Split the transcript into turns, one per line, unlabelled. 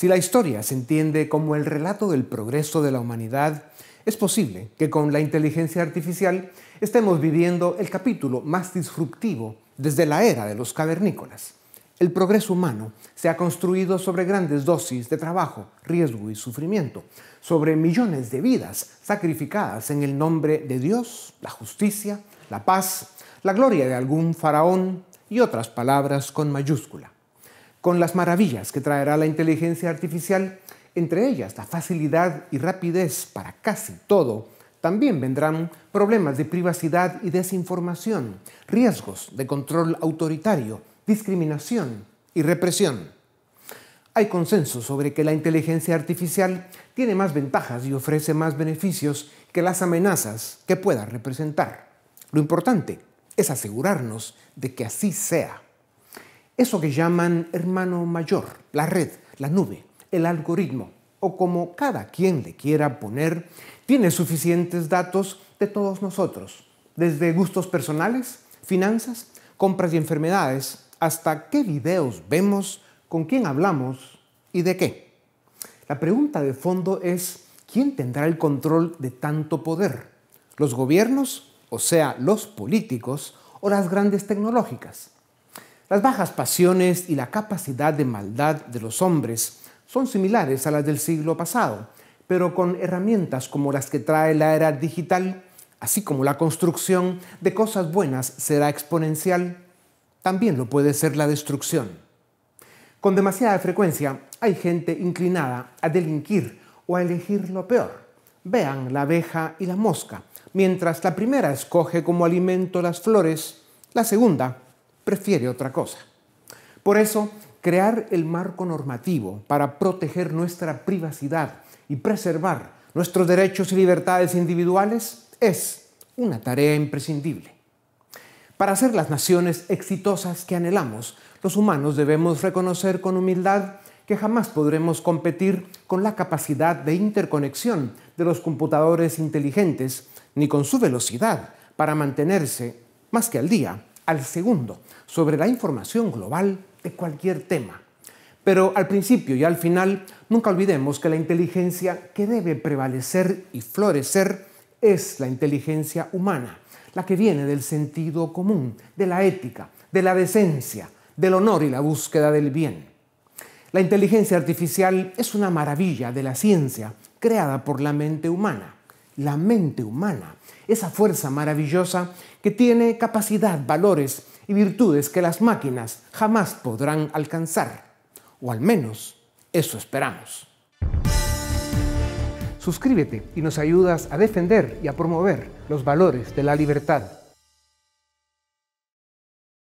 Si la historia se entiende como el relato del progreso de la humanidad, es posible que con la inteligencia artificial estemos viviendo el capítulo más disruptivo desde la era de los cavernícolas. El progreso humano se ha construido sobre grandes dosis de trabajo, riesgo y sufrimiento, sobre millones de vidas sacrificadas en el nombre de Dios, la justicia, la paz, la gloria de algún faraón y otras palabras con mayúscula con las maravillas que traerá la inteligencia artificial, entre ellas la facilidad y rapidez para casi todo, también vendrán problemas de privacidad y desinformación, riesgos de control autoritario, discriminación y represión. Hay consenso sobre que la inteligencia artificial tiene más ventajas y ofrece más beneficios que las amenazas que pueda representar. Lo importante es asegurarnos de que así sea. Eso que llaman hermano mayor, la red, la nube, el algoritmo, o como cada quien le quiera poner, tiene suficientes datos de todos nosotros, desde gustos personales, finanzas, compras y enfermedades, hasta qué videos vemos, con quién hablamos y de qué. La pregunta de fondo es, ¿quién tendrá el control de tanto poder? ¿Los gobiernos, o sea, los políticos, o las grandes tecnológicas? Las bajas pasiones y la capacidad de maldad de los hombres son similares a las del siglo pasado, pero con herramientas como las que trae la era digital, así como la construcción de cosas buenas será exponencial, también lo puede ser la destrucción. Con demasiada frecuencia hay gente inclinada a delinquir o a elegir lo peor. Vean la abeja y la mosca. Mientras la primera escoge como alimento las flores, la segunda prefiere otra cosa. Por eso, crear el marco normativo para proteger nuestra privacidad y preservar nuestros derechos y libertades individuales es una tarea imprescindible. Para ser las naciones exitosas que anhelamos, los humanos debemos reconocer con humildad que jamás podremos competir con la capacidad de interconexión de los computadores inteligentes ni con su velocidad para mantenerse, más que al día, al segundo sobre la información global de cualquier tema. Pero al principio y al final, nunca olvidemos que la inteligencia que debe prevalecer y florecer es la inteligencia humana, la que viene del sentido común, de la ética, de la decencia, del honor y la búsqueda del bien. La inteligencia artificial es una maravilla de la ciencia creada por la mente humana la mente humana, esa fuerza maravillosa que tiene capacidad, valores y virtudes que las máquinas jamás podrán alcanzar. O al menos eso esperamos. Suscríbete y nos ayudas a defender y a promover los valores de la libertad